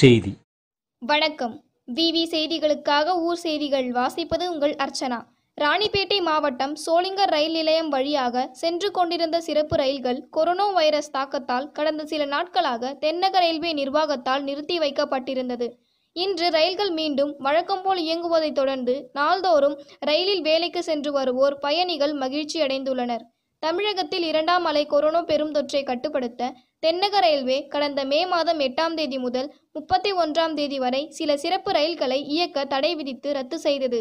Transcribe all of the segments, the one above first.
செய்தி வணக்கம் விவி செய்திகளுக்காக ஊர் செய்திகள் வாசிப்பது உங்கள் அர்ச்சனா ராணிப்பேட்டை மாவட்டம் சோளிங்கர் ரயில் நிலையம் வழியாக சென்று கொண்டிருந்த சிறப்பு ரயில்கள் கொரோனா வைரஸ் தாக்கத்தால் கடந்த சில நாட்களாக தென்னக ரயில்வே நிர்வாகத்தால் நிறுத்தி வைக்கப்பட்டிருந்தது இன்று ரயில்கள் மீண்டும் வழக்கம் போல் இயங்குவதைத் தொடர்ந்து நாள்தோறும் ரயிலில் வேலைக்கு சென்று வருவோர் பயணிகள் மகிழ்ச்சியடைந்துள்ளனர் தமிழகத்தில் இரண்டாம் அலை கொரோனா பெருந்தொற்றை கட்டுப்படுத்த தென்னக ரயில்வே கடந்த மே மாதம் எட்டாம் தேதி முதல் முப்பத்தி ஒன்றாம் தேதி வரை சில சிறப்பு ரயில்களை இயக்க தடை விதித்து ரத்து செய்தது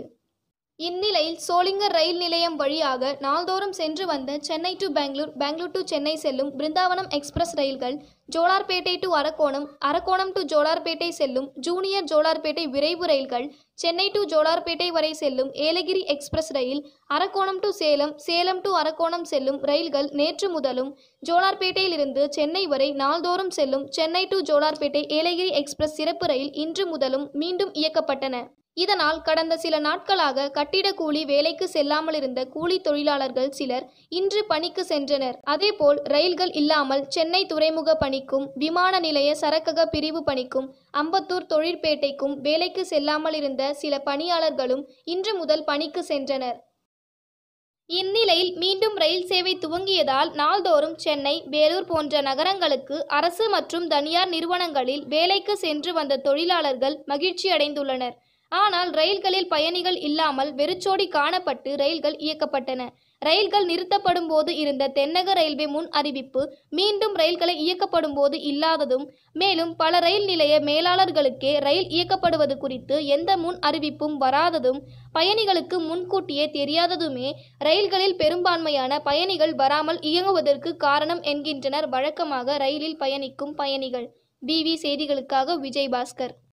இந்நிலையில் சோளிங்கர் ரயில் நிலையம் வழியாக நாள்தோறும் சென்று வந்த சென்னை டு பெங்களூர் பெங்களூர் டு சென்னை செல்லும் பிருந்தாவனம் எக்ஸ்பிரஸ் ரயில்கள் ஜோலார்பேட்டை டு அரக்கோணம் அரக்கோணம் டு ஜோலார்பேட்டை செல்லும் ஜூனியர் ஜோலார்பேட்டை விரைவு ரயில்கள் சென்னை டு ஜோலார்பேட்டை வரை செல்லும் ஏலகிரி எக்ஸ்பிரஸ் ரயில் அரக்கோணம் டு சேலம் சேலம் டு அரக்கோணம் செல்லும் ரயில்கள் நேற்று முதலும் ஜோலார்பேட்டையிலிருந்து சென்னை வரை நாள்தோறும் செல்லும் சென்னை டு ஜோலார்பேட்டை ஏலகிரி எக்ஸ்பிரஸ் சிறப்பு ரயில் இன்று முதலும் மீண்டும் இயக்கப்பட்டன இதனால் கடந்த சில நாட்களாக கட்டிட கூலி வேலைக்கு செல்லாமல் இருந்த கூலி தொழிலாளர்கள் சிலர் இன்று பணிக்கு சென்றனர் அதேபோல் ரயில்கள் இல்லாமல் சென்னை துறைமுக பணிக்கும் விமான நிலைய சரக்கக பிரிவு பணிக்கும் அம்பத்தூர் தொழிற்பேட்டைக்கும் வேலைக்கு செல்லாமல் இருந்த சில பணியாளர்களும் இன்று முதல் பணிக்கு சென்றனர் இந்நிலையில் மீண்டும் ரயில் சேவை துவங்கியதால் நாள்தோறும் சென்னை வேலூர் போன்ற நகரங்களுக்கு அரசு மற்றும் தனியார் நிறுவனங்களில் வேலைக்கு சென்று வந்த தொழிலாளர்கள் மகிழ்ச்சியடைந்துள்ளனர் ஆனால் ரயில்களில் பயணிகள் இல்லாமல் வெறிச்சோடி காணப்பட்டு ரயில்கள் இயக்கப்பட்டன ரயில்கள் நிறுத்தப்படும் போது இருந்த தென்னக ரயில்வே முன் அறிவிப்பு மீண்டும் ரயில்களை இயக்கப்படும் போது இல்லாததும் மேலும் பல ரயில் நிலைய மேலாளர்களுக்கே ரயில் இயக்கப்படுவது குறித்து எந்த முன் அறிவிப்பும் வராததும் பயணிகளுக்கு முன்கூட்டியே தெரியாததுமே ரயில்களில் பெரும்பான்மையான பயணிகள் வராமல் இயங்குவதற்கு காரணம் என்கின்றனர் வழக்கமாக ரயிலில் பயணிக்கும் பயணிகள் பிவி செய்திகளுக்காக விஜய் பாஸ்கர்